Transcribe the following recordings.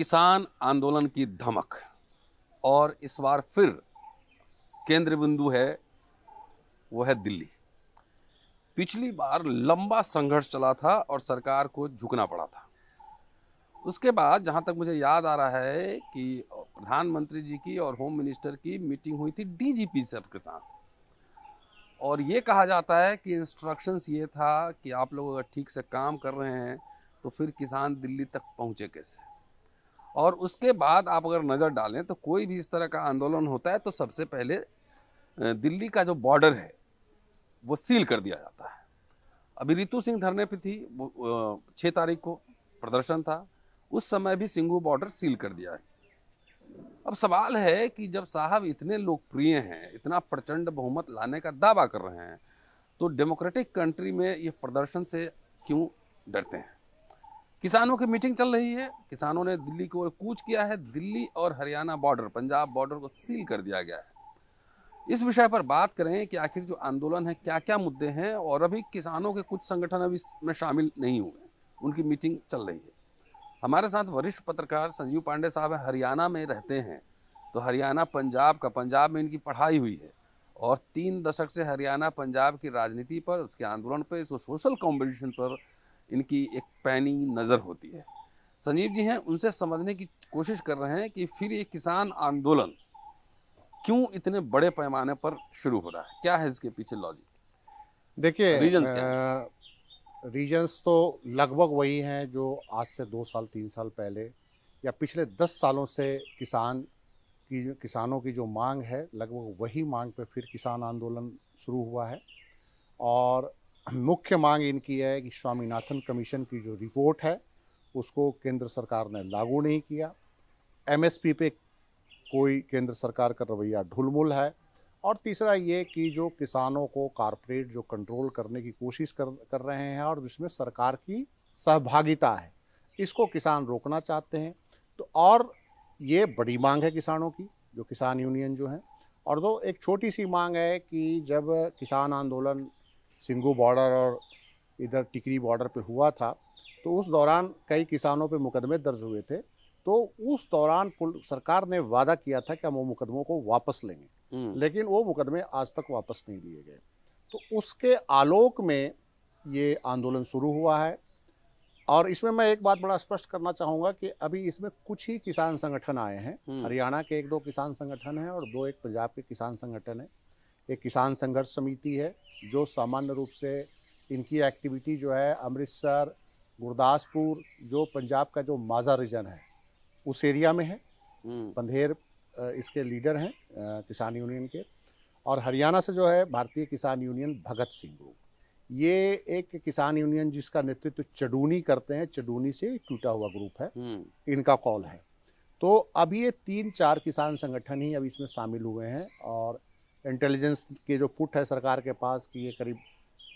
किसान आंदोलन की धमक और इस बार फिर केंद्र बिंदु है वो है दिल्ली पिछली बार लंबा संघर्ष चला था और सरकार को झुकना पड़ा था उसके बाद जहां तक मुझे याद आ रहा है कि प्रधानमंत्री जी की और होम मिनिस्टर की मीटिंग हुई थी डीजीपी सब के साथ और ये कहा जाता है कि इंस्ट्रक्शंस ये था कि आप लोग अगर ठीक से काम कर रहे हैं तो फिर किसान दिल्ली तक पहुंचे कैसे और उसके बाद आप अगर नज़र डालें तो कोई भी इस तरह का आंदोलन होता है तो सबसे पहले दिल्ली का जो बॉर्डर है वो सील कर दिया जाता है अभी रितु सिंह धरने पर थी छः तारीख को प्रदर्शन था उस समय भी सिंगू बॉर्डर सील कर दिया है अब सवाल है कि जब साहब इतने लोकप्रिय हैं इतना प्रचंड बहुमत लाने का दावा कर रहे हैं तो डेमोक्रेटिक कंट्री में ये प्रदर्शन से क्यों डरते हैं किसानों की मीटिंग चल रही है किसानों ने दिल्ली की ओर कूच किया है दिल्ली और हरियाणा बॉर्डर पंजाब बॉर्डर को सील कर दिया गया है इस विषय पर बात करें कि आखिर जो आंदोलन है क्या क्या मुद्दे हैं और अभी किसानों के कुछ संगठन अभी इसमें शामिल नहीं हुए उनकी मीटिंग चल रही है हमारे साथ वरिष्ठ पत्रकार संजीव पांडे साहब हरियाणा में रहते हैं तो हरियाणा पंजाब का पंजाब में इनकी पढ़ाई हुई है और तीन दशक से हरियाणा पंजाब की राजनीति पर उसके आंदोलन पर इसको सोशल कॉम्पिटिशन पर इनकी एक पैनी नज़र होती है संजीव जी हैं उनसे समझने की कोशिश कर रहे हैं कि फिर ये किसान आंदोलन क्यों इतने बड़े पैमाने पर शुरू हो रहा है क्या है इसके पीछे लॉजिक देखिए रीजन क्या तो लगभग वही हैं जो आज से दो साल तीन साल पहले या पिछले दस सालों से किसान की किसानों की जो मांग है लगभग वही मांग पे फिर किसान आंदोलन शुरू हुआ है और मुख्य मांग इनकी है कि स्वामीनाथन कमीशन की जो रिपोर्ट है उसको केंद्र सरकार ने लागू नहीं किया एमएसपी पे कोई केंद्र सरकार का रवैया ढुलमुल है और तीसरा ये कि जो किसानों को कारपोरेट जो कंट्रोल करने की कोशिश कर कर रहे हैं और जिसमें सरकार की सहभागिता है इसको किसान रोकना चाहते हैं तो और ये बड़ी मांग है किसानों की जो किसान यूनियन जो हैं और दो तो एक छोटी सी मांग है कि जब किसान आंदोलन सिंगू बॉर्डर और इधर टिकरी बॉर्डर पे हुआ था तो उस दौरान कई किसानों पे मुकदमे दर्ज हुए थे तो उस दौरान सरकार ने वादा किया था कि हम वो मुकदमों को वापस लेंगे हम्म। लेकिन वो मुकदमे आज तक वापस नहीं लिए गए तो उसके आलोक में ये आंदोलन शुरू हुआ है और इसमें मैं एक बात बड़ा स्पष्ट करना चाहूँगा कि अभी इसमें कुछ ही किसान संगठन आए हैं हम्म। हरियाणा के एक दो किसान संगठन हैं और दो एक पंजाब के किसान संगठन हैं एक किसान संघर्ष समिति है जो सामान्य रूप से इनकी एक्टिविटी जो है अमृतसर गुरदासपुर जो पंजाब का जो माजा रीजन है उस एरिया में है पंधेर हम्म। इसके लीडर हैं किसान यूनियन के और हरियाणा से जो है भारतीय किसान यूनियन भगत सिंह ग्रुप ये एक किसान यूनियन जिसका नेतृत्व चडूनी करते हैं चडूनी से टूटा हुआ ग्रुप है हम्म। इनका कॉल है तो अब ये तीन चार किसान संगठन ही अब इसमें शामिल हुए हैं और इंटेलिजेंस के जो पुट है सरकार के पास कि ये करीब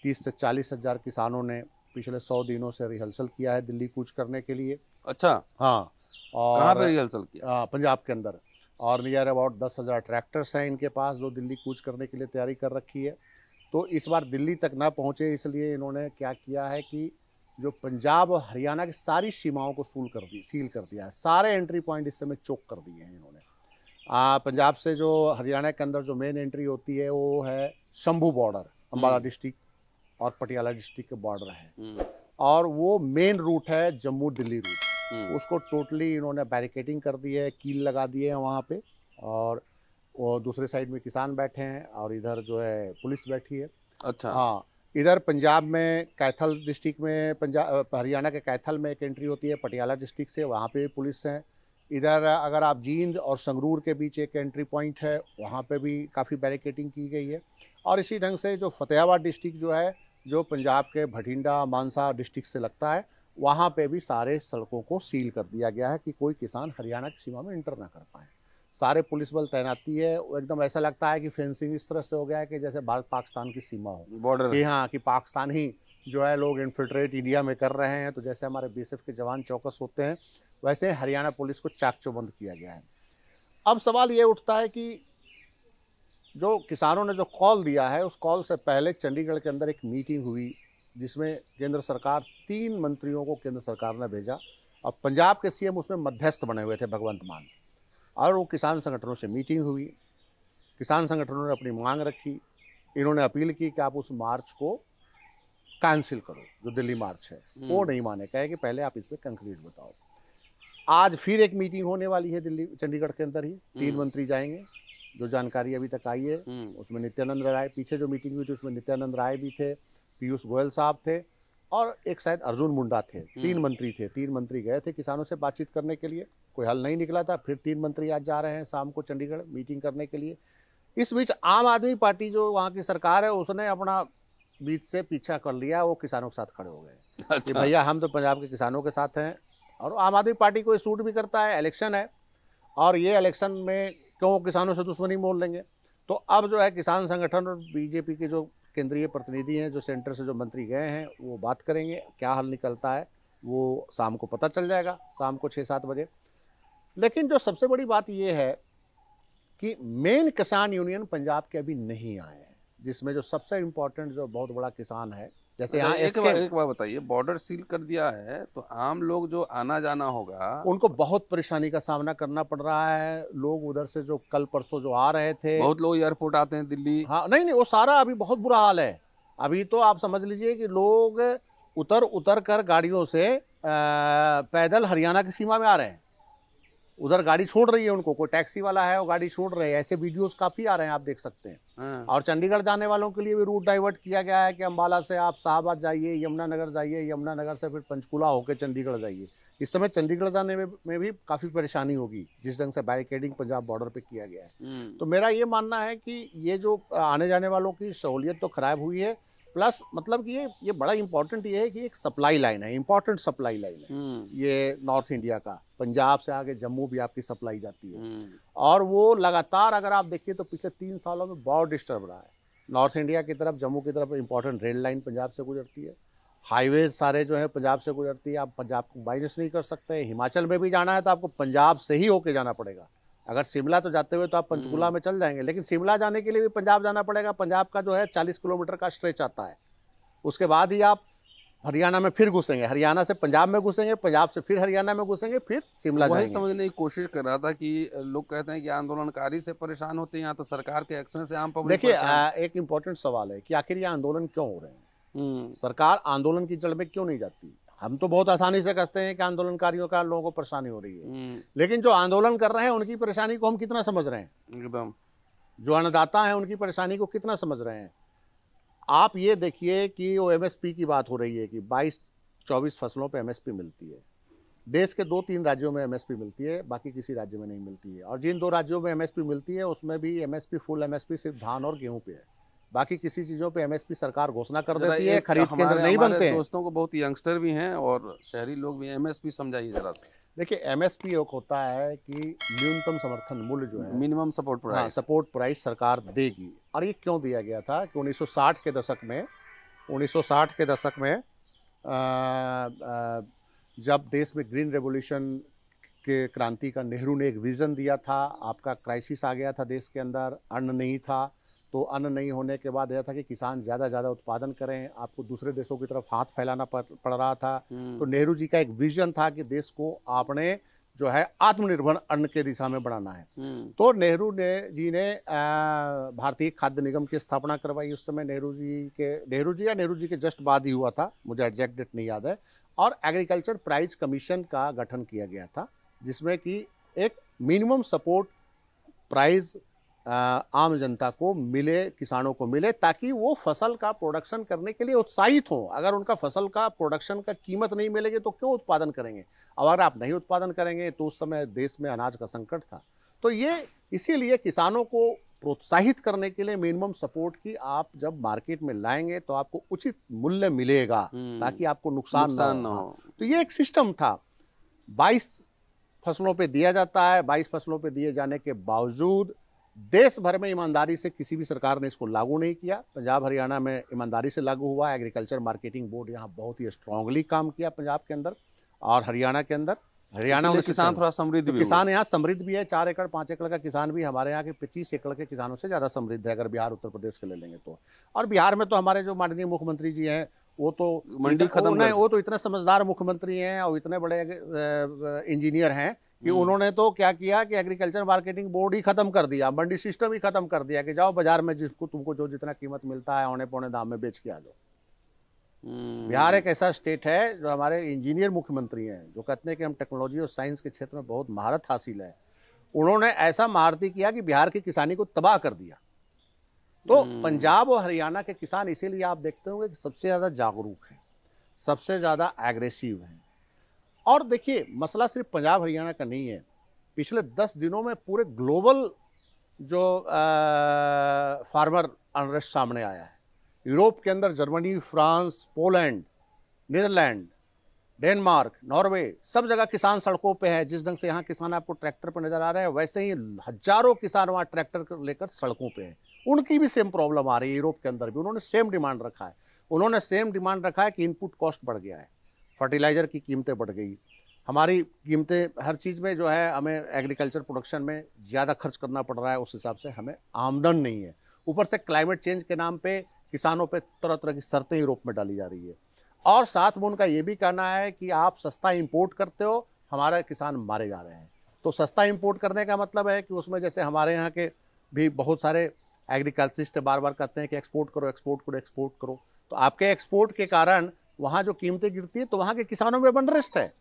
तीस से चालीस हज़ार किसानों ने पिछले सौ दिनों से रिहर्सल किया है दिल्ली कूच करने के लिए अच्छा हाँ और कहाँ पे रिहर्सल किया हाँ, पंजाब के अंदर और नियर अबाउट दस हज़ार ट्रैक्टर्स हैं इनके पास जो दिल्ली कूच करने के लिए तैयारी कर रखी है तो इस बार दिल्ली तक ना पहुँचे इसलिए इन्होंने क्या किया है कि जो पंजाब और हरियाणा की सारी सीमाओं को सूल कर दी सील कर दिया है सारे एंट्री पॉइंट इस समय चोक कर दिए हैं इन्होंने पंजाब से जो हरियाणा के अंदर जो मेन एंट्री होती है वो है शंभू बॉर्डर अम्बाला डिस्ट्रिक्ट और पटियाला डिस्ट्रिक्ट के बॉर्डर है हम्म। और वो मेन रूट है जम्मू दिल्ली रूट हम्म। उसको टोटली इन्होंने बैरिकेडिंग कर दी है कील लगा दिए है वहाँ पे और वो दूसरे साइड में किसान बैठे हैं और इधर जो है पुलिस बैठी है अच्छा हाँ इधर पंजाब में कैथल डिस्ट्रिक्ट में पंजाब हरियाणा के कैथल में एक एंट्री होती है पटियाला डिस्ट्रिक्ट से वहाँ पे पुलिस हैं इधर अगर आप जींद और संगरूर के बीच एक एंट्री पॉइंट है वहाँ पे भी काफ़ी बैरिकेटिंग की गई है और इसी ढंग से जो फतेहाबाद डिस्ट्रिक्ट जो है जो पंजाब के भटिंडा मानसा डिस्ट्रिक्ट से लगता है वहाँ पे भी सारे सड़कों को सील कर दिया गया है कि कोई किसान हरियाणा की सीमा में इंटर ना कर पाए सारे पुलिस बल तैनाती है एकदम ऐसा लगता है कि फेंसिंग इस तरह से हो गया है कि जैसे भारत पाकिस्तान की सीमा हो बॉर्डर कि हाँ कि पाकिस्तान ही जो है लोग इन्फिल्ट्रेट इंडिया में कर रहे हैं तो जैसे हमारे बी के जवान चौकस होते हैं वैसे हरियाणा पुलिस को चाकचौबंद किया गया है अब सवाल ये उठता है कि जो किसानों ने जो कॉल दिया है उस कॉल से पहले चंडीगढ़ के अंदर एक मीटिंग हुई जिसमें केंद्र सरकार तीन मंत्रियों को केंद्र सरकार ने भेजा और पंजाब के सीएम उसमें मध्यस्थ बने हुए थे भगवंत मान और वो किसान संगठनों से मीटिंग हुई किसान संगठनों ने अपनी मांग रखी इन्होंने अपील की कि आप उस मार्च को कैंसिल करो जो दिल्ली मार्च है वो हम्म। नहीं माने कहे कि पहले आप इस पर कंक्रीट बताओ आज फिर एक मीटिंग होने वाली है दिल्ली चंडीगढ़ के अंदर ही तीन हम्म। मंत्री जाएंगे जो जानकारी अभी तक आई है हम्म। उसमें नित्यानंद राय पीछे जो मीटिंग हुई थी उसमें नित्यानंद राय भी थे पीयूष गोयल साहब थे और एक शायद अर्जुन मुंडा थे हम्म। तीन मंत्री थे तीन मंत्री गए थे किसानों से बातचीत करने के लिए कोई हल नहीं निकला था फिर तीन मंत्री आज जा रहे हैं शाम को चंडीगढ़ मीटिंग करने के लिए इस बीच आम आदमी पार्टी जो वहाँ की सरकार है उसने अपना बीच से पीछा कर लिया वो किसानों के साथ खड़े हो गए अच्छा। भैया हम तो पंजाब के किसानों के साथ हैं और आम आदमी पार्टी को ये सूट भी करता है इलेक्शन है और ये इलेक्शन में क्यों किसानों से दुश्मनी मोल लेंगे तो अब जो है किसान संगठन और बीजेपी के जो केंद्रीय प्रतिनिधि हैं जो सेंटर से जो मंत्री गए हैं वो बात करेंगे क्या हल निकलता है वो शाम को पता चल जाएगा शाम को छः सात बजे लेकिन जो सबसे बड़ी बात ये है कि मेन किसान यूनियन पंजाब के अभी नहीं आए हैं जिसमें जो सबसे इम्पोर्टेंट जो बहुत बड़ा किसान है जैसे अच्छा, यहाँ एक बार एक बार बताइए बॉर्डर सील कर दिया है तो आम लोग जो आना जाना होगा उनको बहुत परेशानी का सामना करना पड़ रहा है लोग उधर से जो कल परसों जो आ रहे थे बहुत लोग एयरपोर्ट आते हैं दिल्ली हाँ नहीं नहीं वो सारा अभी बहुत बुरा हाल है अभी तो आप समझ लीजिए कि लोग उतर उतर कर गाड़ियों से आ, पैदल हरियाणा की सीमा में आ रहे हैं उधर गाड़ी छोड़ रही है उनको कोई टैक्सी वाला है वो गाड़ी छोड़ रहे हैं ऐसे वीडियोस काफ़ी आ रहे हैं आप देख सकते हैं हाँ। और चंडीगढ़ जाने वालों के लिए भी रूट डाइवर्ट किया गया है कि अम्बाला से आप शाहबाद जाइए यमुनानगर जाइए यमुनानगर से फिर पंचकूला होकर चंडीगढ़ जाइए इस समय चंडीगढ़ जाने में, में भी काफ़ी परेशानी होगी जिस ढंग से बैरिकेडिंग पंजाब बॉर्डर पे किया गया है हम्म। तो मेरा ये मानना है कि ये जो आने जाने वालों की सहूलियत तो खराब हुई है प्लस मतलब कि ये ये बड़ा इंपॉर्टेंट ये है कि एक सप्लाई लाइन है इम्पोर्टेंट सप्लाई लाइन है हम्म। ये नॉर्थ इंडिया का पंजाब से आगे जम्मू भी आपकी सप्लाई जाती है हम्म। और वो लगातार अगर आप देखिए तो पिछले तीन सालों में बहुत डिस्टर्ब रहा है नॉर्थ इंडिया की तरफ जम्मू की तरफ इंपॉर्टेंट रेल लाइन पंजाब से गुजरती है हाईवे सारे जो है पंजाब से गुजरती है आप पंजाब को माइनस नहीं कर सकते हिमाचल में भी जाना है तो आपको पंजाब से ही होके जाना पड़ेगा अगर शिमला तो जाते हुए तो आप पंचकुला हम्म। में चल जाएंगे लेकिन शिमला जाने के लिए भी पंजाब जाना पड़ेगा पंजाब का जो है चालीस किलोमीटर का स्ट्रेच आता है उसके बाद ही आप हरियाणा में फिर घुसेंगे हरियाणा से पंजाब में घुसेंगे पंजाब से फिर हरियाणा में घुसेंगे फिर शिमला वही समझने की कोशिश कर रहा था कि लोग कहते हैं कि आंदोलनकारी से परेशान होते हैं यहाँ तो सरकार के एक्शन से आम पब्लिक देखिए एक इंपॉर्टेंट सवाल है कि आखिर ये आंदोलन क्यों हो रहे हैं हम्म। सरकार आंदोलन की जड़ में क्यों नहीं जाती हम तो बहुत आसानी से कहते हैं कि आंदोलनकारियों का लोगों को परेशानी हो रही है हम्म। लेकिन जो आंदोलन कर रहे हैं उनकी परेशानी को हम कितना समझ रहे हैं एकदम जो अन्नदाता हैं उनकी परेशानी को कितना समझ रहे हैं आप ये देखिए कि वो एमएसपी की बात हो रही है कि 22 24 फसलों पे एमएसपी मिलती है देश के दो तीन राज्यों में एमएसपी मिलती है बाकी किसी राज्य में नहीं मिलती है और जिन दो राज्यों में एमएसपी मिलती है उसमें भी एमएसपी फुल एमएसपी सिर्फ धान और गेहूं पे है बाकी किसी चीज़ों पे एमएसपी सरकार घोषणा कर देती है खरीद केंद्र नहीं बनते हैं दोस्तों को बहुत यंगस्टर भी हैं और शहरी लोग भी एमएसपी समझाइए जरा से देखिए एमएसपी एक होता है कि न्यूनतम समर्थन मूल्य जो है मिनिमम सपोर्ट प्राइस हाँ, सपोर्ट प्राइस सरकार देगी और ये क्यों दिया गया था कि 1960 के दशक में 1960 के दशक में आ, आ, जब देश में ग्रीन रेवोल्यूशन के क्रांति का नेहरू ने एक विज़न दिया था आपका क्राइसिस आ गया था देश के अंदर अन्न नहीं था तो अन्न नहीं होने के बाद यह था कि किसान ज़्यादा ज़्यादा उत्पादन करें आपको दूसरे देशों की तरफ हाथ फैलाना पड़ रहा था हम्म। तो नेहरू जी का एक विजन था कि देश को आपने जो है आत्मनिर्भर अन्न के दिशा में बढ़ाना है हम्म। तो नेहरू ने जी ने भारतीय खाद्य निगम की स्थापना करवाई उस समय नेहरू जी के नेहरू जी या नेहरू जी के जस्ट बाद ही हुआ था मुझे एग्जैक्ट डेट नहीं याद है और एग्रीकल्चर प्राइज कमीशन का गठन किया गया था जिसमें कि एक मिनिमम सपोर्ट प्राइज आम जनता को मिले किसानों को मिले ताकि वो फसल का प्रोडक्शन करने के लिए उत्साहित हों अगर उनका फसल का प्रोडक्शन का कीमत नहीं मिलेगी तो क्यों उत्पादन करेंगे अगर आप नहीं उत्पादन करेंगे तो उस समय देश में अनाज का संकट था तो ये इसीलिए किसानों को प्रोत्साहित करने के लिए मिनिमम सपोर्ट की आप जब मार्केट में लाएंगे तो आपको उचित मूल्य मिलेगा हम्म। ताकि आपको नुकसान, नुकसान ना हाँ। हो तो ये एक सिस्टम था 22 फसलों पे दिया जाता है 22 फसलों पे दिए जाने के बावजूद देश भर में ईमानदारी से किसी भी सरकार ने इसको लागू नहीं किया पंजाब हरियाणा में ईमानदारी से लागू हुआ एग्रीकल्चर मार्केटिंग बोर्ड यहाँ बहुत ही स्ट्रांगली काम किया पंजाब के अंदर और हरियाणा के अंदर हरियाणा में किसान थोड़ा समृद्ध भी किसान यहाँ समृद्ध भी है चार एकड़ पाँच एकड़ का किसान भी हमारे यहाँ के पच्चीस एकड़ के किसानों से ज़्यादा समृद्ध है अगर बिहार उत्तर प्रदेश के ले लेंगे तो और बिहार में तो हमारे जो माननीय मुख्यमंत्री जी हैं वो तो मंडी खत्म वो तो इतने समझदार मुख्यमंत्री हैं और इतने बड़े इंजीनियर हैं कि हम्म। उन्होंने तो क्या किया कि एग्रीकल्चर मार्केटिंग बोर्ड ही खत्म कर दिया मंडी सिस्टम ही खत्म कर दिया कि जाओ बाजार में जिसको तुमको जो जितना कीमत मिलता है औने पौने दाम में बेच के आ जाओ हम्म। बिहार एक ऐसा स्टेट है जो हमारे इंजीनियर मुख्यमंत्री हैं जो कहते हैं कि हम टेक्नोलॉजी और साइंस के क्षेत्र में बहुत महारत हासिल है उन्होंने ऐसा महारती किया कि बिहार की किसानी को तबाह कर दिया तो हम्म। पंजाब और हरियाणा के किसान इसीलिए आप देखते होंगे कि सबसे ज़्यादा जागरूक हैं सबसे ज़्यादा एग्रेसिव हैं और देखिए मसला सिर्फ पंजाब हरियाणा का नहीं है पिछले दस दिनों में पूरे ग्लोबल जो आ, फार्मर अनरेस्ट सामने आया है यूरोप के अंदर Germany France Poland Netherland Denmark Norway सब जगह किसान सड़कों पे है जिस ढंग से यहाँ किसान आपको ट्रैक्टर पर नज़र आ रहे हैं वैसे ही हजारों किसान वहाँ ट्रैक्टर लेकर सड़कों पे हैं उनकी भी सेम प्रॉब्लम आ रही है यूरोप के अंदर भी उन्होंने सेम डिमांड रखा है उन्होंने सेम डिमांड रखा है कि इनपुट कॉस्ट बढ़ गया है फर्टिलाइज़र की कीमतें बढ़ गई हमारी कीमतें हर चीज़ में जो है हमें एग्रीकल्चर प्रोडक्शन में ज़्यादा खर्च करना पड़ रहा है उस हिसाब से हमें आमदन नहीं है ऊपर से क्लाइमेट चेंज के नाम पे किसानों पे तरह तरह की शर्तें यूरोप में डाली जा रही है और साथ में उनका ये भी कहना है कि आप सस्ता इम्पोर्ट करते हो हमारे किसान मारे जा रहे हैं तो सस्ता इम्पोर्ट करने का मतलब है कि उसमें जैसे हमारे यहाँ के भी बहुत सारे एग्रीकल्चरिस्ट बार बार कहते हैं कि एक्सपोर्ट करो एक्सपोर्ट करो एक्सपोर्ट करो तो आपके एक्सपोर्ट के कारण वहाँ जो कीमतें गिरती है तो वहाँ के किसानों में अनरेस्ट है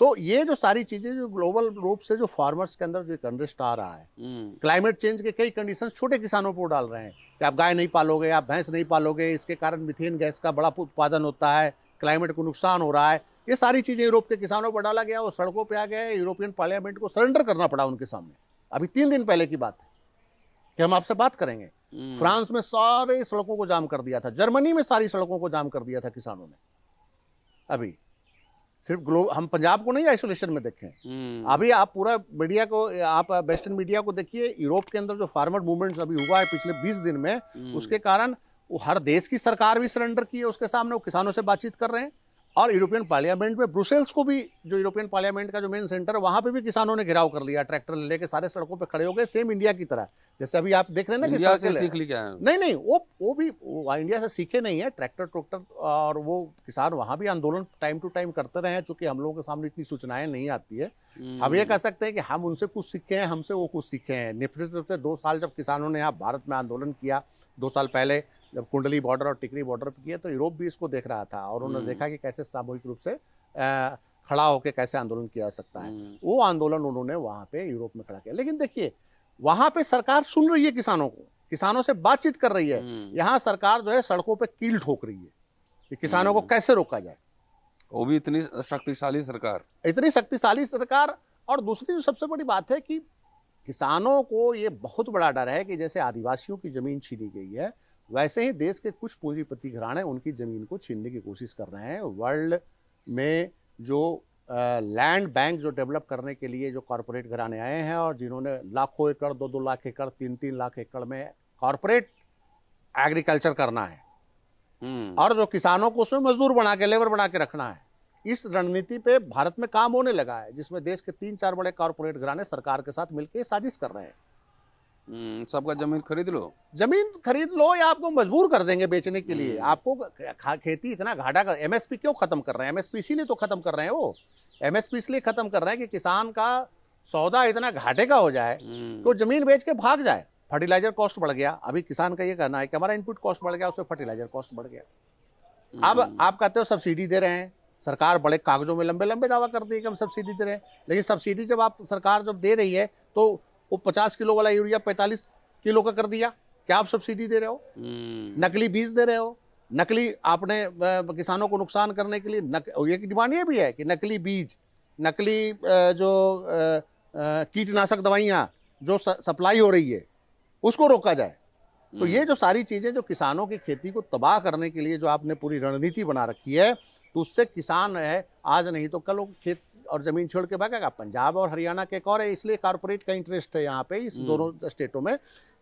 तो ये जो सारी चीजें जो ग्लोबल रूप से जो फार्मर्स के अंदर जो एक अनरेस्ट आ रहा है क्लाइमेट हम्म। चेंज के कई कंडीशन छोटे किसानों पर डाल रहे हैं कि आप गाय नहीं पालोगे आप भैंस नहीं पालोगे इसके कारण मिथेन गैस का बड़ा उत्पादन होता है क्लाइमेट को नुकसान हो रहा है ये सारी चीज़ें यूरोप के किसानों पर डाला गया वो सड़कों पर आ गया यूरोपियन पार्लियामेंट को सरेंडर करना पड़ा उनके सामने अभी तीन दिन पहले की बात है कि हम आपसे बात करेंगे हम्म। फ्रांस में सारे सड़कों को जाम कर दिया था जर्मनी में सारी सड़कों को जाम कर दिया था किसानों ने अभी सिर्फ ग्लोब हम पंजाब को नहीं आइसोलेशन में देखें हम्म। अभी आप पूरा मीडिया को आप वेस्टर्न मीडिया को देखिए यूरोप के अंदर जो फार्मर मूवमेंट अभी हुआ है पिछले बीस दिन में हम्म। उसके कारण वो हर देश की सरकार भी सरेंडर की है उसके सामने वो किसानों से बातचीत कर रहे हैं और यूरोपियन पार्लियामेंट में ब्रुसेल्स को भी जो यूरोपियन पार्लियामेंट का जो मेन सेंटर है वहाँ पे भी किसानों ने घिराव कर लिया ट्रैक्टर लेके सारे सड़कों पे खड़े हो गए सेम इंडिया की तरह जैसे अभी आप देख रहे हैं ना इंडिया से सीख ली क्या है नहीं नहीं वो वो भी वो इंडिया से सीखे नहीं है ट्रैक्टर ट्रुक्टर और वो किसान वहाँ भी आंदोलन टाइम टू टाइम करते रहे हैं चूंकि हम लोगों के सामने इतनी सूचनाएं नहीं आती है हम्म। हम ये कह सकते हैं कि हम उनसे कुछ सीखे हैं हमसे वो कुछ सीखे हैं रूप से दो साल जब किसानों ने यहाँ भारत में आंदोलन किया दो साल पहले जब कुंडली बॉर्डर और टिकरी बॉर्डर पर किया तो यूरोप भी इसको देख रहा था और उन्होंने हम्म। देखा कि कैसे सामूहिक रूप से खड़ा होकर कैसे आंदोलन किया जा सकता है हम्म। वो आंदोलन उन्होंने वहाँ पे यूरोप में खड़ा किया लेकिन देखिए वहाँ पे सरकार सुन रही है किसानों को किसानों से बातचीत कर रही है हम्म। यहाँ सरकार जो है सड़कों पर कील ठोक रही है कि किसानों को कैसे रोका जाए वो भी इतनी शक्तिशाली सरकार इतनी शक्तिशाली सरकार और दूसरी जो सबसे बड़ी बात है कि किसानों को ये बहुत बड़ा डर है कि जैसे आदिवासियों की जमीन छीनी गई है वैसे ही देश के कुछ पूंजीपति घराने उनकी ज़मीन को छीनने की कोशिश कर रहे हैं वर्ल्ड में जो लैंड बैंक जो डेवलप करने के लिए जो कॉरपोरेट घराने आए हैं और जिन्होंने लाखों एकड़ दो दो लाख एकड़ तीन तीन लाख एकड़ में कॉरपोरेट एग्रीकल्चर करना है हम्म। और जो किसानों को उसमें मजदूर बना के लेबर बना के रखना है इस रणनीति पे भारत में काम होने लगा है जिसमें देश के तीन चार बड़े कॉरपोरेट घराने सरकार के साथ मिलकर साजिश कर रहे हैं सबका हम्म, तो जमीन खरीद लो जमीन खरीद लो या आपको मजबूर कर देंगे बेचने के लिए हम्म। आपको खेती इतना घाटा कर एमएसपी क्यों खत्म कर रहे हैं एमएसपी इसीलिए तो खत्म कर रहे हैं वो एमएसपी इसलिए खत्म कर रहे हैं कि किसान का सौदा इतना घाटे का हो जाए तो जमीन बेच के भाग जाए फर्टिलाइजर कॉस्ट बढ़ गया अभी किसान का ये कहना है कि हमारा इनपुट कॉस्ट बढ़ गया उसमें फर्टिलाइजर कॉस्ट बढ़ गया अब आप कहते हो सब्सिडी दे रहे हैं सरकार बड़े कागजों में लंबे लंबे दावा करती है कि हम सब्सिडी दे रहे हैं लेकिन सब्सिडी जब आप सरकार जब दे रही है तो वो पचास किलो वाला यूरिया पैंतालीस किलो का कर दिया क्या आप सब्सिडी दे रहे हो हम्म। नकली बीज दे रहे हो नकली आपने किसानों को नुकसान करने के लिए नक ये डिमांड ये भी है कि नकली बीज नकली जो कीटनाशक दवाइयाँ जो सप्लाई हो रही है उसको रोका जाए तो ये हम्म। जो सारी चीज़ें जो किसानों की खेती को तबाह करने के लिए जो आपने पूरी रणनीति बना रखी है तो उससे किसान है आज नहीं तो कल वो खेत और ज़मीन छोड़ के भागेगा पंजाब और हरियाणा के एक और इसलिए कॉरपोरेट का इंटरेस्ट है यहाँ पे इस हम्म। दोनों स्टेटों में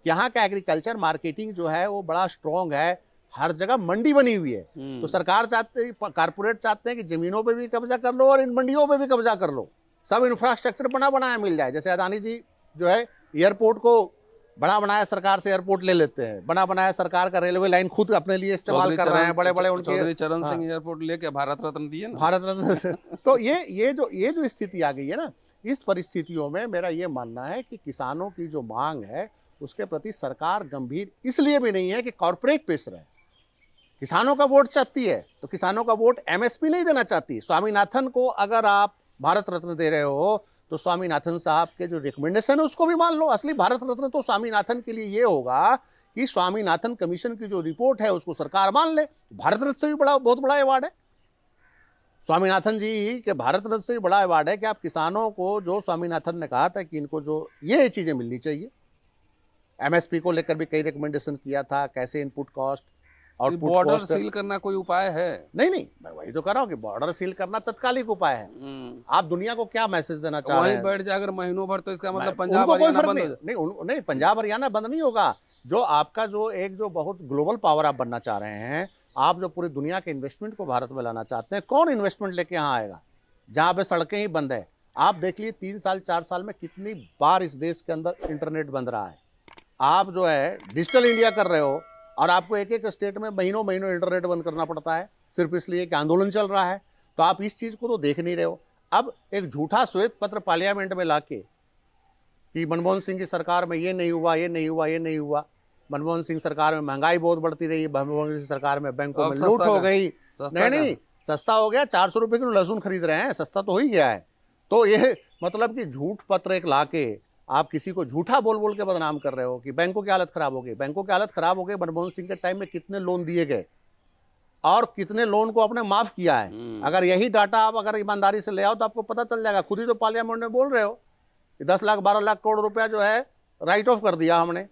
यहाँ का एग्रीकल्चर मार्केटिंग जो है वो बड़ा स्ट्रॉन्ग है हर जगह मंडी बनी हुई है हम्म। तो सरकार चाहते कारपोरेट चाहते हैं कि ज़मीनों पर भी कब्जा कर लो और इन मंडियों पर भी कब्जा कर लो सब इंफ्रास्ट्रक्चर बना बनाया मिल जाए जैसे अदानी जी जो है एयरपोर्ट को बना बनाया सरकार से एयरपोर्ट ले लेते हैं बना बनाया सरकार का रेलवे लाइन खुद अपने लिए इस्तेमाल कर रहे हैं बड़े बड़े उनके चरण हाँ। सिंह एयरपोर्ट लेके भारत रत्न दिए भारत रत्न तो ये ये जो ये जो स्थिति आ गई है ना इस परिस्थितियों में मेरा ये मानना है कि किसानों की जो मांग है उसके प्रति सरकार गंभीर इसलिए भी नहीं है कि कॉरपोरेट पेश रहे किसानों का वोट चाहती है तो किसानों का वोट एमएसपी नहीं देना चाहती स्वामीनाथन को अगर आप भारत रत्न दे रहे हो तो स्वामीनाथन साहब के जो रिकमेंडेशन है उसको भी मान लो असली भारत रत्न तो स्वामीनाथन के लिए ये होगा कि स्वामीनाथन कमीशन की जो रिपोर्ट है उसको सरकार मान ले भारत रत्न से भी बड़ा बहुत बड़ा अवार्ड है स्वामीनाथन जी के भारत रत्न से भी बड़ा अवार्ड है कि आप किसानों को जो स्वामीनाथन ने कहा था कि इनको जो ये चीज़ें मिलनी चाहिए एमएसपी को लेकर भी कई रिकमेंडेशन किया था कैसे इनपुट कॉस्ट बॉर्डर सील करना कोई उपाय है नहीं नहीं मैं वही तो कह रहा हूँ कि बॉर्डर सील करना तत्कालिक उपाय है हम्म। आप दुनिया को क्या मैसेज देना चाह रहे हैं बैठ जाकर महीनों भर तो इसका मतलब पंजाब हरियाणा बंद नहीं नहीं पंजाब हरियाणा बंद नहीं होगा जो आपका जो एक जो बहुत ग्लोबल पावर आप बनना चाह रहे हैं आप जो पूरी दुनिया के इन्वेस्टमेंट को भारत में लाना चाहते हैं कौन इन्वेस्टमेंट लेके यहाँ आएगा जहाँ पे सड़कें ही बंद है आप देख लीजिए तीन साल चार साल में कितनी बार इस देश के अंदर इंटरनेट बंद रहा है आप जो है डिजिटल इंडिया कर रहे हो और आपको एक एक स्टेट में महीनों महीनों इंटरनेट बंद करना पड़ता है सिर्फ इसलिए कि आंदोलन चल रहा है तो आप इस चीज़ को तो देख नहीं रहे हो अब एक झूठा श्वेत पत्र पार्लियामेंट में ला के कि मनमोहन सिंह की सरकार में ये नहीं हुआ ये नहीं हुआ ये नहीं हुआ मनमोहन सिंह सरकार में महंगाई बहुत बढ़ती रही मनमोहन सिंह सरकार में बैंकों में लूट हो गई नहीं नहीं सस्ता हो गया चार सौ रुपये किलो लहसुन खरीद रहे हैं सस्ता तो हो ही गया है तो यह मतलब कि झूठ पत्र एक ला के आप किसी को झूठा बोल बोल के बदनाम कर रहे हो कि बैंकों की हालत खराब हो गई बैंकों की हालत खराब हो गई मनमोहन सिंह के टाइम में कितने लोन दिए गए और कितने लोन को आपने माफ किया है हम्म। अगर यही डाटा आप अगर ईमानदारी से ले आओ तो आपको पता चल जाएगा खुद ही तो पार्लियामेंट में बोल रहे हो कि दस लाख बारह लाख करोड़ रुपया जो है राइट ऑफ कर दिया हमने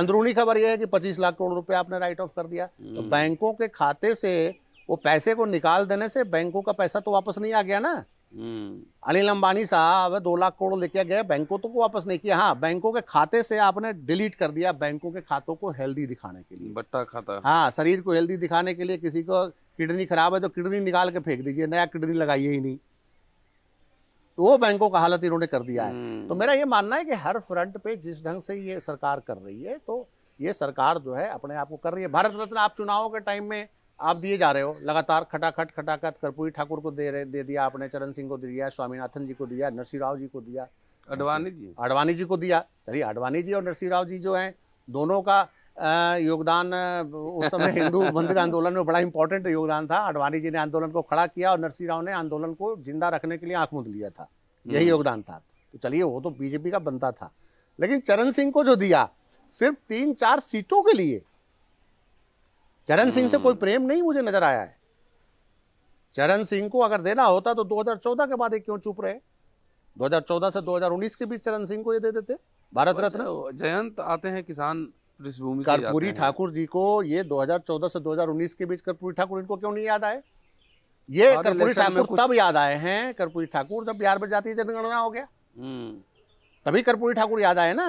अंदरूनी खबर यह है कि पच्चीस लाख करोड़ रुपया आपने राइट ऑफ कर दिया तो हम्म। बैंकों के खाते से वो पैसे को निकाल देने से बैंकों का पैसा तो वापस नहीं आ गया ना हम्म। अनिल अंबानी साहब दो लाख करोड़ लेके गए बैंकों तो को वापस नहीं किया हाँ बैंकों के खाते से आपने डिलीट कर दिया बैंकों के खातों को हेल्दी दिखाने के लिए बट्टा खाता हाँ शरीर को हेल्दी दिखाने के लिए किसी को किडनी खराब है तो किडनी निकाल के फेंक दीजिए नया किडनी लगाइए ही नहीं तो वो बैंकों का हालत इन्होंने कर दिया है हम्म। तो मेरा ये मानना है कि हर फ्रंट पे जिस ढंग से ये सरकार कर रही है तो ये सरकार जो है अपने आप को कर रही है भारत रत्न आप चुनावों के टाइम में आप दिए जा रहे हो लगातार खटाखट खटाखट कर्पूरी ठाकुर को दे रहे दे दिया आपने चरण सिंह को दे दिया स्वामीनाथन जी को दिया नरसिंह जी को दिया अडवाणी जी अडवाणी जी को दिया चलिए अडवाणी जी और नरसिंह राव जी जो हैं दोनों का योगदान उस समय हिंदू मंदिर आंदोलन में बड़ा इंपॉर्टेंट योगदान था अडवाणी जी ने आंदोलन को खड़ा किया और नरसिंह राव ने आंदोलन को जिंदा रखने के लिए आंख मूंद लिया था यही हम्म। योगदान था तो चलिए वो तो बीजेपी का बनता था लेकिन चरण सिंह को जो दिया सिर्फ तीन चार सीटों के लिए चरण सिंह से कोई हम्म। प्रेम नहीं मुझे नजर आया है चरण सिंह को अगर देना होता तो 2014 के बाद एक क्यों चुप रहे 2014 से 2019 के बीच चरण सिंह को ये दे देते भारत रत्न जयंत आते हैं किसान पृष्ठभूमि कर्पूरी ठाकुर जी को ये 2014 से 2019 के बीच कर्पूरी ठाकुर इनको क्यों नहीं याद आए ये कर्पूरी ठाकुर तब याद आए हैं कर्पूरी ठाकुर जब बिहार में जाती जनगणना हो गया हम्म। तभी कर्पूरी ठाकुर याद आए ना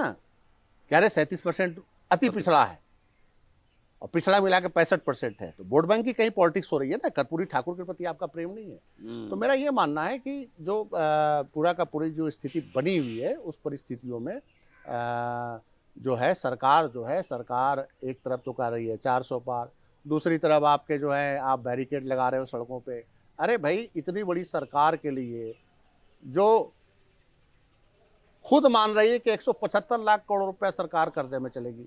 कह रहे सैंतीस परसेंट अति पिछड़ा है और पिछड़ा मिला के पैंसठ परसेंट है तो वोट बैंक की कहीं पॉलिटिक्स हो रही है ना कर्पूरी ठाकुर के प्रति आपका प्रेम नहीं है हम्म। तो मेरा ये मानना है कि जो पूरा का पूरी जो स्थिति बनी हुई है उस परिस्थितियों में जो है सरकार जो है सरकार एक तरफ तो कह रही है चार सौ पार दूसरी तरफ आपके जो है आप बैरिकेड लगा रहे हो सड़कों पे अरे भाई इतनी बड़ी सरकार के लिए जो खुद मान रही है कि 175 लाख करोड़ रुपया सरकार कर्जे में चलेगी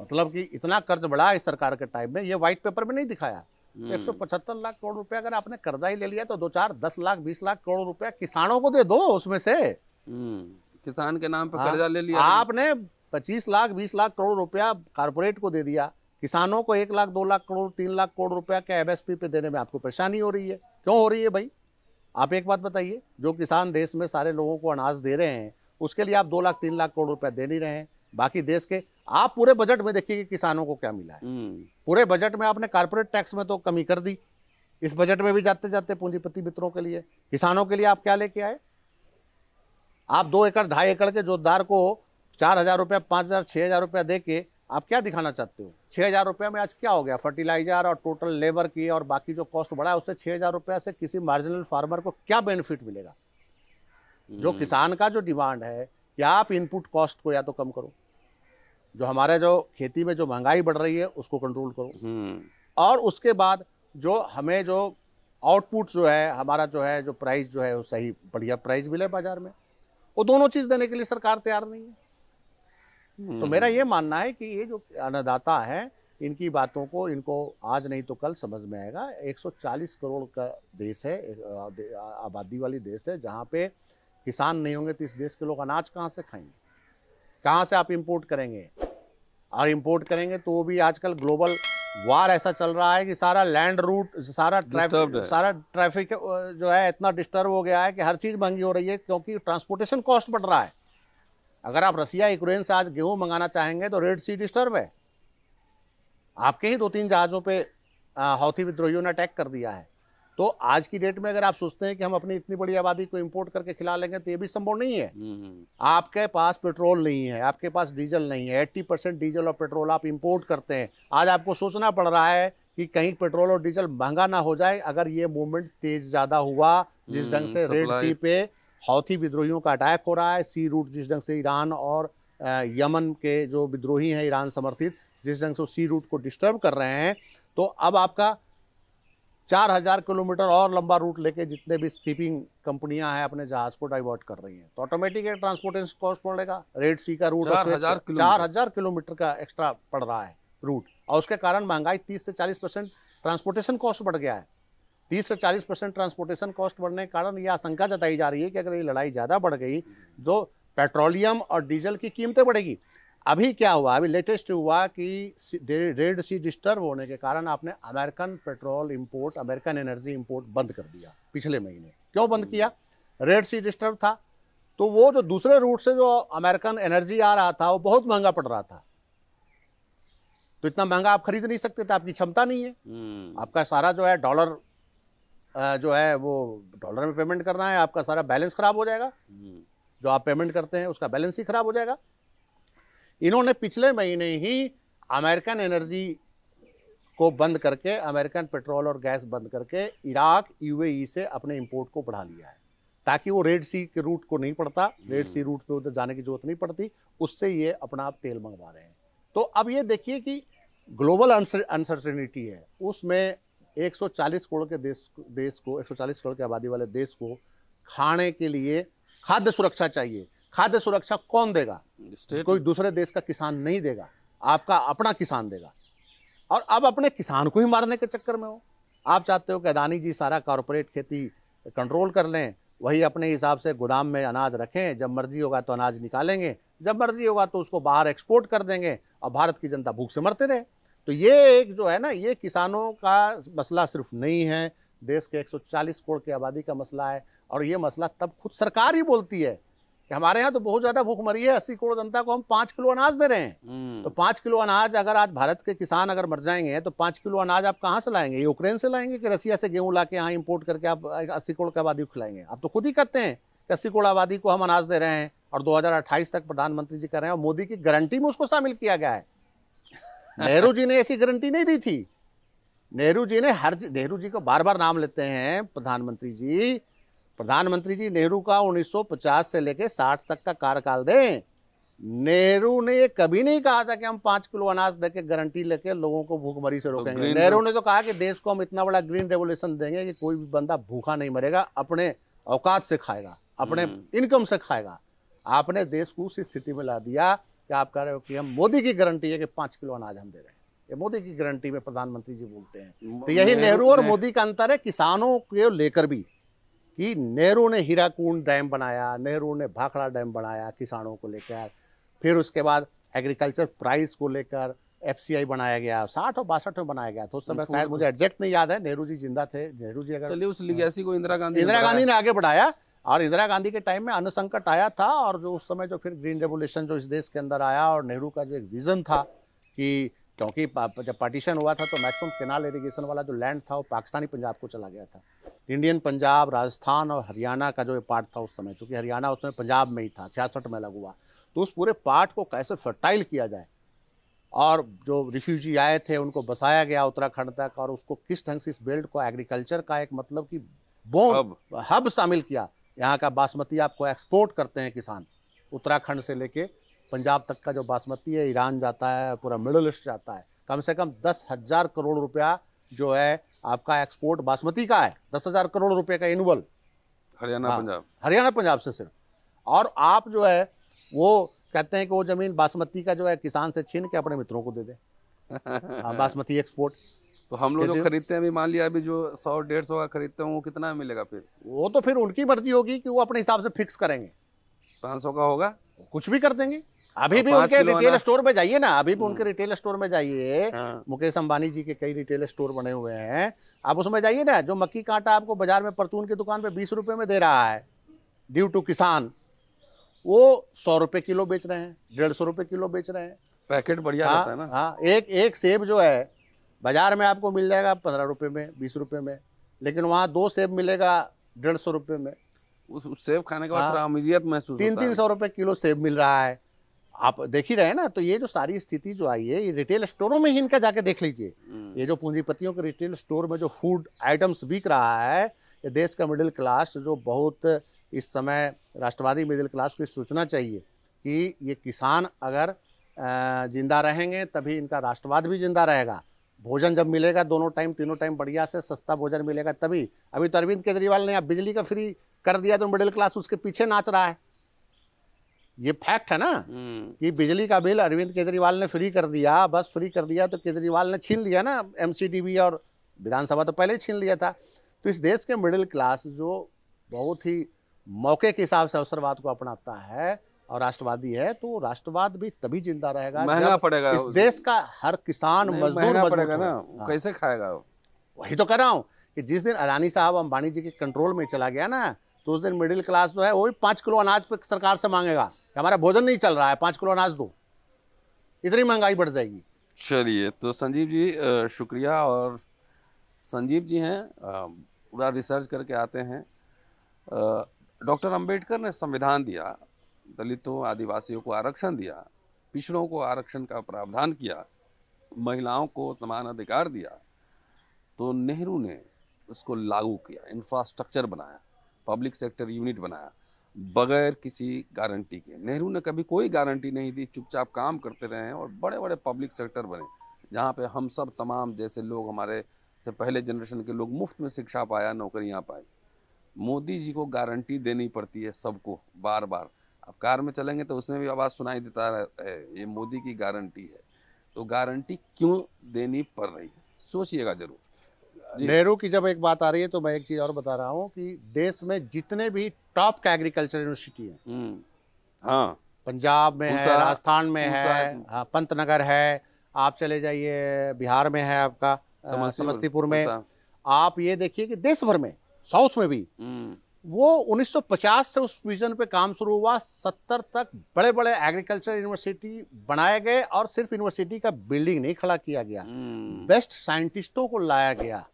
मतलब कि इतना कर्ज बढ़ा इस सरकार के टाइम में ये व्हाइट पेपर में नहीं दिखाया हम्म। एक सौ पचहत्तर लाख करोड़ रुपया अगर आपने कर्जा ही ले लिया तो दो चार दस लाख बीस लाख करोड़ रुपया किसानों को दे दो उसमें से हम्म। किसान के नाम पर हाँ, कर्जा ले लिया आपने पच्चीस लाख बीस लाख करोड़ रुपया कारपोरेट को दे दिया किसानों को एक लाख दो लाख करोड़ तीन लाख करोड़ रुपया क्या एमएसपी पे देने में आपको परेशानी हो रही है क्यों हो रही है भाई आप एक बात बताइए जो किसान देश में सारे लोगों को अनाज दे रहे हैं उसके लिए आप दो लाख तीन लाख करोड़ रुपया दे नहीं रहे हैं बाकी देश के आप पूरे बजट में देखिए कि किसानों को क्या मिला है हम्म। पूरे बजट में आपने कारपोरेट टैक्स में तो कमी कर दी इस बजट में भी जाते जाते पूंजीपति मित्रों के लिए किसानों के लिए आप क्या लेके आए आप दो एकड़ ढाई एकड़ के जोतदार को चार हजार रुपया पांच हजार छह हजार रुपया दे के आप क्या दिखाना चाहते हो छह हजार रुपया में आज क्या हो गया फर्टिलाइजर और टोटल लेबर की और बाकी जो कॉस्ट बढ़ा है उससे छह हजार रुपया से किसी मार्जिनल फार्मर को क्या बेनिफिट मिलेगा जो हम्म। किसान का जो डिमांड है कि आप इनपुट कॉस्ट को या तो कम करो जो हमारे जो खेती में जो महंगाई बढ़ रही है उसको कंट्रोल करो हम्म। और उसके बाद जो हमें जो आउटपुट जो है हमारा जो है जो प्राइस जो है वो सही बढ़िया प्राइस मिले बाजार में वो दोनों चीज़ देने के लिए सरकार तैयार नहीं है हम्म। तो मेरा ये मानना है कि ये जो अन्नदाता है इनकी बातों को इनको आज नहीं तो कल समझ में आएगा 140 करोड़ का देश है आबादी वाली देश है जहाँ पे किसान नहीं होंगे तो इस देश के लोग अनाज कहाँ से खाएंगे कहाँ से आप इम्पोर्ट करेंगे और इम्पोर्ट करेंगे तो वो भी आजकल ग्लोबल वार ऐसा चल रहा है कि सारा लैंड रूट सारा ट्रैफिक सारा ट्रैफिक जो है इतना डिस्टर्ब हो गया है कि हर चीज़ महंगी हो रही है क्योंकि ट्रांसपोर्टेशन कॉस्ट बढ़ रहा है अगर आप रसिया यूक्रेन से आज गेहूँ मंगाना चाहेंगे तो रेड सी डिस्टर्ब है आपके ही दो तीन जहाज़ों पर हौथी विद्रोहियों ने अटैक कर दिया है तो आज की डेट में अगर आप सोचते हैं कि हम अपनी इतनी बड़ी आबादी को इम्पोर्ट करके खिला लेंगे तो ये भी संभव नहीं है हम्म, हम्म। आपके पास पेट्रोल नहीं है आपके पास डीजल नहीं है एट्टी परसेंट डीजल और पेट्रोल आप इम्पोर्ट करते हैं आज आपको सोचना पड़ रहा है कि कहीं पेट्रोल और डीजल महंगा ना हो जाए अगर ये मूवमेंट तेज ज्यादा हुआ जिस ढंग हम्म, से रेड सी पे हौथी विद्रोहियों का अटैक हो रहा है सी रूट जिस ढंग से ईरान और यमन के जो विद्रोही हैं ईरान समर्थित जिस ढंग से सी रूट को डिस्टर्ब कर रहे हैं तो अब आपका चार हजार किलोमीटर और लंबा रूट लेके जितने भी शिपिंग कंपनियां हैं अपने जहाज को डाइवर्ट कर रही हैं तो ऑटोमेटिक ट्रांसपोर्टेशन कॉस्ट पड़ेगा रेड सी का रूट चार हजार किलोमीटर का एक्स्ट्रा पड़ रहा है रूट और उसके कारण महंगाई तीस से चालीस परसेंट ट्रांसपोर्टेशन कॉस्ट बढ़ गया है तीस से चालीस परसेंट ट्रांसपोर्टेशन कॉस्ट बढ़ने के कारण ये आशंका जताई जा रही है कि अगर ये लड़ाई ज़्यादा बढ़ गई तो पेट्रोलियम और डीजल की कीमतें बढ़ेगी अभी क्या हुआ अभी लेटेस्ट हुआ कि रेड सी डिस्टर्ब होने के कारण आपने American petrol import American energy import बंद कर दिया पिछले महीने क्यों बंद किया हम्म। रेड सी डिस्टर्ब था तो वो जो दूसरे रूट से जो अमेरिकन एनर्जी आ रहा था वो बहुत महंगा पड़ रहा था तो इतना महंगा आप खरीद नहीं सकते थे आपकी क्षमता नहीं है हम्म। आपका सारा जो है डॉलर जो है वो डॉलर में पेमेंट करना है आपका सारा बैलेंस खराब हो जाएगा हम्म। जो आप पेमेंट करते हैं उसका बैलेंस ही खराब हो जाएगा इन्होंने पिछले महीने ही अमेरिकन एनर्जी को बंद करके अमेरिकन पेट्रोल और गैस बंद करके इराक यूएई से अपने इंपोर्ट को बढ़ा लिया है ताकि वो रेड सी के रूट को नहीं पड़ता रेड सी हम्म। रूट पे उधर जाने की जरूरत नहीं पड़ती उससे ये अपना आप तेल मंगवा रहे हैं तो अब ये देखिए कि ग्लोबल अनसर्टेनिटी है उसमें 140 करोड़ के देश देश को 140 करोड़ की आबादी वाले देश को खाने के लिए खाद्य सुरक्षा चाहिए खाद्य सुरक्षा कौन देगा कोई दूसरे देश का किसान नहीं देगा आपका अपना किसान देगा और अब अपने किसान को ही मारने के चक्कर में हो आप चाहते हो कि अदानी जी सारा कॉरपोरेट खेती कंट्रोल कर लें वही अपने हिसाब से गोदाम में अनाज रखें जब मर्जी होगा तो अनाज निकालेंगे जब मर्जी होगा तो उसको बाहर एक्सपोर्ट कर देंगे और भारत की जनता भूख से मरते रहे तो ये एक जो है ना ये किसानों का मसला सिर्फ नहीं है देश के 140 करोड़ की आबादी का मसला है और ये मसला तब खुद सरकार ही बोलती है कि हमारे यहाँ तो बहुत ज्यादा भूखमरी है अस्सी करोड़ जनता को हम पांच किलो अनाज दे रहे हैं हम्म। तो पांच किलो अनाज अगर आज भारत के किसान अगर मर जाएंगे तो पांच किलो अनाज आप कहाँ से लाएंगे यूक्रेन से लाएंगे कि रसिया से गेहूं ला के यहाँ इम्पोर्ट करके आप अस्सी करोड़ की आबादी को खिलाएंगे आप तो खुद ही कहते हैं कि अस्सी करोड़ आबादी को हम अनाज दे रहे हैं और दो तक प्रधानमंत्री जी कर रहे हैं और मोदी की गारंटी में उसको शामिल किया गया है नेहरू जी ने ऐसी गारंटी नहीं दी थी नेहरू जी ने हर नेहरू जी को बार बार नाम लेते हैं प्रधानमंत्री जी प्रधानमंत्री जी नेहरू का 1950 से लेकर 60 तक का कार्यकाल दें नेहरू ने ये कभी नहीं कहा था कि हम पांच किलो अनाज देके गारंटी लेके लोगों को भूखमरी से तो रोकेंगे तो नेहरू ने तो कहा कि देश को हम इतना बड़ा ग्रीन रेवोल्यूशन देंगे कि कोई भी बंदा भूखा नहीं मरेगा अपने औकात से खाएगा अपने इनकम हम्म। से खाएगा आपने देश को उस स्थिति में ला दिया कि आप कह रहे हो कि हम मोदी की गारंटी है कि पांच किलो अनाज हम दे रहे हैं ये मोदी की गारंटी में प्रधानमंत्री जी बोलते हैं तो यही नेहरू और मोदी का अंतर है किसानों को लेकर भी कि नेहरू ने हीराकुंड डैम बनाया नेहरू ने भाखड़ा डैम बनाया किसानों को लेकर फिर उसके बाद एग्रीकल्चर प्राइस को लेकर एफ बनाया गया साठ और बासठ में बनाया गया तो उस समय शायद मुझे एग्जैक्ट नहीं याद है नेहरू जी जिंदा थे नेहरू जी अगर चलिए उस लिगेसी हाँ। को इंदिरा गांधी इंदिरा गांधी ने आगे बढ़ाया और इंदिरा गांधी के टाइम में अन्न संकट आया था और जो उस समय जो फिर ग्रीन रेवोल्यूशन जो इस देश के अंदर आया और नेहरू का जो एक विजन था कि क्योंकि जब पार्टीशन हुआ था तो मैक्सिमम केनाल इरीगेशन वाला जो लैंड था वो पाकिस्तानी पंजाब को चला गया था इंडियन पंजाब राजस्थान और हरियाणा का जो पार्ट था उस समय चूँकि हरियाणा उस समय पंजाब में ही था छियासठ में अलग हुआ तो उस पूरे पार्ट को कैसे फर्टाइल किया जाए और जो रिफ्यूजी आए थे उनको बसाया गया उत्तराखंड तक और उसको किस ढंग से इस बेल्ट को एग्रीकल्चर का एक मतलब कि हब, हब शामिल किया यहाँ का बासमती आपको एक्सपोर्ट करते हैं किसान उत्तराखंड से लेके पंजाब तक का जो बासमती है ईरान जाता है पूरा मिडल ईस्ट जाता है कम से कम दस हज़ार करोड़ रुपया जो है आपका एक्सपोर्ट बासमती का है दस हज़ार करोड़ रुपये का एनुअल हरियाणा हाँ, पंजाब हरियाणा पंजाब से सिर्फ और आप जो है वो कहते हैं कि वो ज़मीन बासमती का जो है किसान से छीन के अपने मित्रों को दे दें हाँ, बासमती एक्सपोर्ट तो हम लोग जो खरीदते हैं अभी मान लिया अभी जो सौ डेढ़ सौ का खरीदते हैं वो कितना मिलेगा फिर वो तो फिर उनकी मर्जी होगी कि वो अपने हिसाब से फिक्स करेंगे पाँच सौ का होगा कुछ भी कर देंगे अभी भी उनके रिटेल स्टोर में जाइए ना अभी भी हम्म। उनके रिटेल स्टोर में जाइए हाँ। मुकेश अंबानी जी के कई रिटेल स्टोर बने हुए हैं आप उसमें जाइए ना जो मक्की कांटा आपको बाजार में परतून की दुकान पे बीस रुपए में दे रहा है ड्यू टू किसान वो सौ रुपए किलो बेच रहे हैं डेढ़ सौ रुपए किलो बेच रहे हैं पैकेट बढ़िया हाँ, है ना हाँ, हाँ एक एक सेब जो है बाजार में आपको मिल जाएगा पंद्रह रुपये में बीस रुपये में लेकिन वहाँ दो सेब मिलेगा डेढ़ सौ रुपये में उस सेब खाने के बाद हाँ, महसूस तीन तीन सौ रुपये किलो सेब मिल रहा है आप देख ही रहे हैं ना तो ये जो सारी स्थिति जो आई है ये रिटेल स्टोरों में ही इनका जाके देख लीजिए हम्म। ये जो पूंजीपतियों के रिटेल स्टोर में जो फूड आइटम्स बिक रहा है ये देश का मिडिल क्लास जो बहुत इस समय राष्ट्रवादी मिडिल क्लास को सोचना चाहिए कि ये किसान अगर जिंदा रहेंगे तभी इनका राष्ट्रवाद भी जिंदा रहेगा भोजन जब मिलेगा दोनों टाइम तीनों टाइम बढ़िया से सस्ता भोजन मिलेगा तभी अभी तो अरविंद केजरीवाल ने आप बिजली का फ्री कर दिया तो मिडिल क्लास उसके पीछे नाच रहा है ये फैक्ट है ना हम्म। कि बिजली का बिल अरविंद केजरीवाल ने फ्री कर दिया बस फ्री कर दिया तो केजरीवाल ने छीन लिया ना एम और विधानसभा तो पहले छीन लिया था तो इस देश के मिडिल क्लास जो बहुत ही मौके के हिसाब से अवसरवाद को अपनाता है और राष्ट्रवादी है तो राष्ट्रवाद भी तभी जिंदा रहेगा महंगा पड़ेगा इस देश का हर किसान मजदूर पड़ेगा ना हाँ। कैसे खाएगा वही तो कह रहा हूँ कि जिस दिन अदानी साहब अंबानी जी के कंट्रोल में चला गया ना तो उस दिन मिडिल क्लास जो है वो भी पांच किलो अनाज पे सरकार से मांगेगा हमारा भोजन नहीं चल रहा है पाँच किलो अनाज दो इतनी महंगाई बढ़ जाएगी चलिए तो संजीव जी शुक्रिया और संजीव जी हैं पूरा रिसर्च करके आते हैं डॉक्टर अंबेडकर ने संविधान दिया दलितों आदिवासियों को आरक्षण दिया पिछड़ों को आरक्षण का प्रावधान किया महिलाओं को समान अधिकार दिया तो नेहरू ने उसको लागू किया इंफ्रास्ट्रक्चर बनाया पब्लिक सेक्टर यूनिट बनाया बगैर किसी गारंटी के नेहरू ने कभी कोई गारंटी नहीं दी चुपचाप काम करते रहे और बड़े बड़े पब्लिक सेक्टर बने जहाँ पे हम सब तमाम जैसे लोग हमारे से पहले जनरेशन के लोग मुफ्त में शिक्षा पाया नौकरियाँ पाई मोदी जी को गारंटी देनी पड़ती है सबको बार बार अब कार में चलेंगे तो उसमें भी आवाज़ सुनाई देता है ये मोदी की गारंटी है तो गारंटी क्यों देनी पड़ रही है सोचिएगा ज़रूर नेहरू की जब एक बात आ रही है तो मैं एक चीज और बता रहा हूँ कि देश में जितने भी टॉप का एग्रीकल्चर यूनिवर्सिटी है हाँ पंजाब में है राजस्थान में है हाँ, पंतनगर है आप चले जाइए बिहार में है आपका समस्तीपुर में आप ये देखिए कि देश भर में साउथ में भी हम्म। वो 1950 से उस विजन पे काम शुरू हुआ 70 तक बड़े बड़े एग्रीकल्चर यूनिवर्सिटी बनाए गए और सिर्फ यूनिवर्सिटी का बिल्डिंग नहीं खड़ा किया गया बेस्ट हम्म। साइंटिस्टों को लाया गया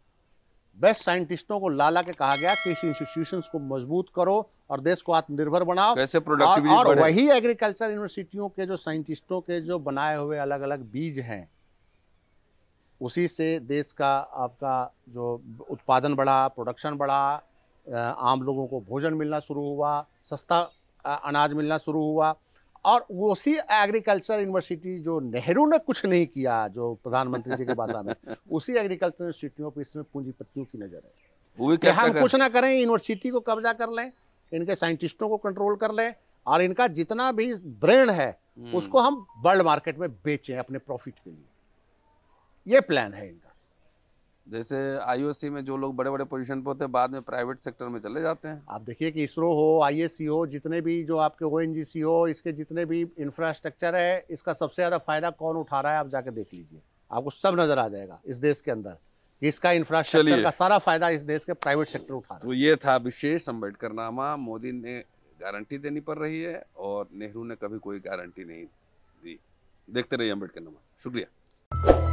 बेस्ट साइंटिस्टों को लाला के कहा गया कृषि इंस्टीट्यूशंस को मजबूत करो और देश को आत्मनिर्भर बनाओ कैसे और, और वही एग्रीकल्चर यूनिवर्सिटियों के जो साइंटिस्टों के जो बनाए हुए अलग अलग बीज हैं उसी से देश का आपका जो उत्पादन बढ़ा प्रोडक्शन बढ़ा आम लोगों को भोजन मिलना शुरू हुआ सस्ता अनाज मिलना शुरू हुआ और उसी एग्रीकल्चर यूनिवर्सिटी जो नेहरू ने कुछ नहीं किया जो प्रधानमंत्री जी के बात में उसी एग्रीकल्चर यूनिवर्सिटियों पर इसमें पूंजीपतियों की नज़र है वो भी हम कुछ ना करें यूनिवर्सिटी को कब्जा कर लें इनके साइंटिस्टों को कंट्रोल कर लें और इनका जितना भी ब्रेन है हम्म। उसको हम वर्ल्ड मार्केट में बेचें अपने प्रॉफिट के लिए ये प्लान है इनका जैसे आईओसी में जो लोग बड़े बड़े पोजीशन पर होते हैं बाद में प्राइवेट सेक्टर में चले जाते हैं आप देखिए कि इसरो हो आईएससी हो जितने भी जो आपके ओ हो इसके जितने भी इंफ्रास्ट्रक्चर है इसका सबसे ज़्यादा फायदा कौन उठा रहा है आप जाके देख लीजिए आपको सब नज़र आ जाएगा इस देश के अंदर इसका इंफ्रास्ट्रक्चर का सारा फायदा इस देश के प्राइवेट सेक्टर उठा रहा तो है तो ये था विशेष अम्बेडकर नामा मोदी ने गारंटी देनी पड़ रही है और नेहरू ने कभी कोई गारंटी नहीं दी देखते रहिए अम्बेडकर नामा शुक्रिया